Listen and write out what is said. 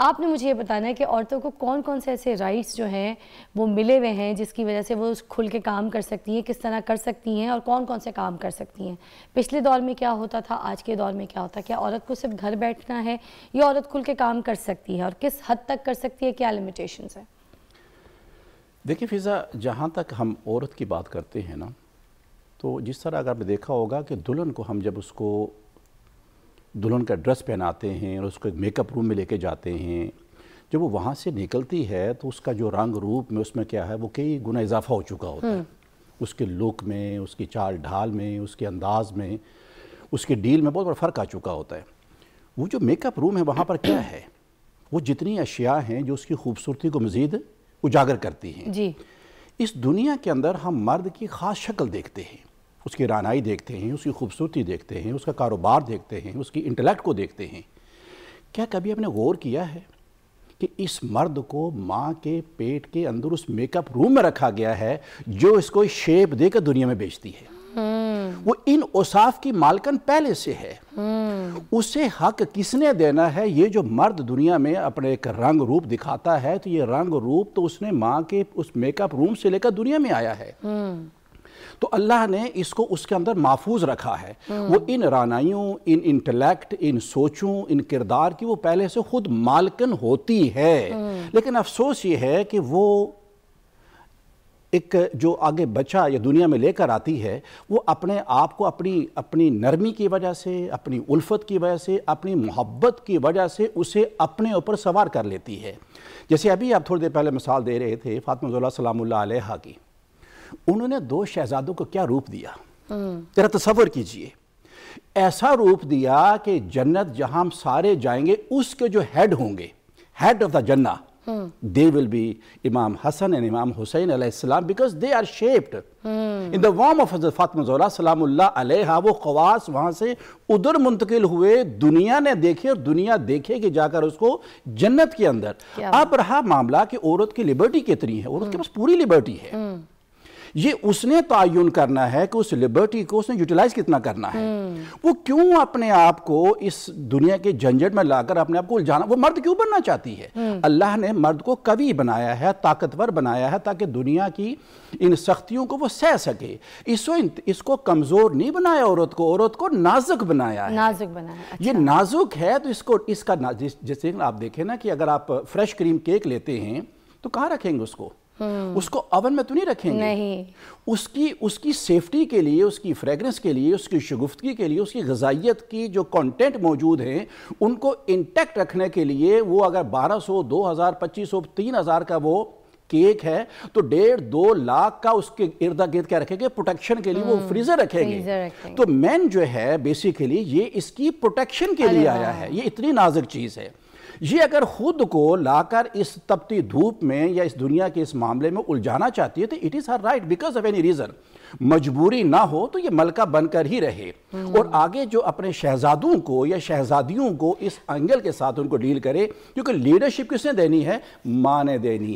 आपने मुझे ये बताना है कि औरतों को कौन कौन से ऐसे राइट्स जो हैं वो मिले हुए हैं जिसकी वजह से वो खुल के काम कर सकती हैं किस तरह कर सकती हैं और कौन कौन से काम कर सकती हैं पिछले दौर में क्या होता था आज के दौर में क्या होता क्या औरत को सिर्फ घर बैठना है या औरत खुल के काम कर सकती है और किस हद तक कर सकती है क्या लिमिटेशन है देखिए फिज़ा जहाँ तक हम औरत की बात करते हैं ना तो जिस तरह अगर आपने देखा होगा कि दुल्हन को हम जब उसको दुल्हन का ड्रेस पहनाते हैं और उसको एक मेकअप रूम में लेके जाते हैं जब वो वहाँ से निकलती है तो उसका जो रंग रूप में उसमें क्या है वो कई गुना इजाफा हो चुका होता है हम्म। उसके लुक में उसकी चाल ढाल में उसके अंदाज में उसके डील में बहुत बड़ा फ़र्क आ चुका होता है वो जो मेकअप रूम है वहाँ पर क्या है वो जितनी अशिया हैं जो उसकी खूबसूरती को मज़ीद उजागर करती हैं जी इस दुनिया के अंदर हम मर्द की ख़ास शक्ल देखते हैं उसकी रानाई देखते हैं उसकी खूबसूरती देखते हैं उसका कारोबार देखते हैं उसकी इंटेलेक्ट को देखते हैं क्या कभी आपने गौर किया है कि इस मर्द को माँ के पेट के अंदर उस मेकअप रूम में रखा गया है जो इसको शेप देकर दुनिया में बेचती है हम्म। वो इन ओसाफ की मालकन पहले से है हम्म। उसे हक किसने देना है ये जो मर्द दुनिया में अपने एक रंग रूप दिखाता है तो ये रंग रूप तो उसने माँ के उस मेकअप रूम से लेकर दुनिया में आया है हम्म। तो अल्लाह ने इसको उसके अंदर महफूज रखा है वो इन रानाइयों इन इंटेलेक्ट इन सोचों इन किरदार की वो पहले से खुद मालकन होती है लेकिन अफसोस ये है कि वो एक जो आगे बचा या दुनिया में लेकर आती है वो अपने आप को अपनी अपनी नरमी की वजह से अपनी उल्फत की वजह से अपनी मोहब्बत की वजह से उसे अपने ऊपर सवार कर लेती है जैसे अभी आप थोड़ी देर पहले मिसाल दे रहे थे फातमा सलाम की उन्होंने दो शहजादों को क्या रूप दिया हम्म। जरा तस्वर कीजिए ऐसा रूप दिया कि जन्नत जहां सारे जाएंगे उसके जो हेड होंगे हेड ऑफ द जन्ना दे विल बी इमाम हसन एंड इमाम हुसैन अलैहिस्सलाम because they are shaped in the वॉर्म ऑफ हजरत फातमा अलैहा वो खवास वहां से उधर मुंतकिल हुए दुनिया ने देखे और दुनिया देखे कि जाकर उसको जन्नत के अंदर अब रहा मामला कि औरत की लिबर्टी कितनी है औरत के हम्म। पास पूरी लिबर्टी है हम्म। ये उसने तयन करना है कि उस लिबर्टी को उसने यूटिलाइज कितना करना है हम्म। वो क्यों अपने आप को इस दुनिया के झंझट में लाकर अपने आप को उलझाना वो मर्द क्यों बनना चाहती है हम्म। अल्लाह ने मर्द को कवि बनाया है ताकतवर बनाया है ताकि दुनिया की इन सख्तियों को वो सह सके इसको इसको कमज़ोर नहीं बनाया औरत को औरत को नाजुक बनाया नाजुक बनाया ये अच्छा। नाजुक है तो इसको इसका जैसे आप देखें ना कि अगर आप फ्रेश क्रीम केक लेते हैं तो कहाँ रखेंगे उसको हम्म। उसको अवन में तो नहीं रखेंगे नहीं उसकी उसकी सेफ्टी के लिए उसकी फ्रेगरेंस के लिए उसकी शगुफ्तगी के लिए उसकी गजाइत की जो कंटेंट मौजूद हैं उनको इंटैक्ट रखने के लिए वो अगर 1200 2000 2500 3000 का वो केक है तो डेढ़ दो लाख का उसके इर्द गिर्द क्या रखेंगे प्रोटेक्शन के लिए वो फ्रीजर हम्म, रखेंगे रखेंगे तो मैन जो है बेसिकली ये इसकी प्रोटेक्शन के लिए आया है ये इतनी नाजुक चीज़ है ये अगर खुद को लाकर इस तपती धूप में या इस दुनिया के इस मामले में उलझाना चाहती है तो it is her right because of any reason मजबूरी ना हो तो ये मलका बनकर ही रहे हम्म। और आगे जो अपने शहजादों को या शहजादियों को इस एंगल के साथ उनको डील करे क्योंकि लीडरशिप किसने देनी है माँ ने देनी